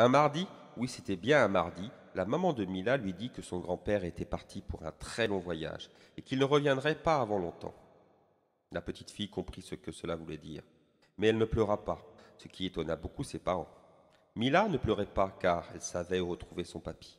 Un mardi, oui c'était bien un mardi, la maman de Mila lui dit que son grand-père était parti pour un très long voyage et qu'il ne reviendrait pas avant longtemps. La petite fille comprit ce que cela voulait dire, mais elle ne pleura pas, ce qui étonna beaucoup ses parents. Mila ne pleurait pas car elle savait retrouver son papy.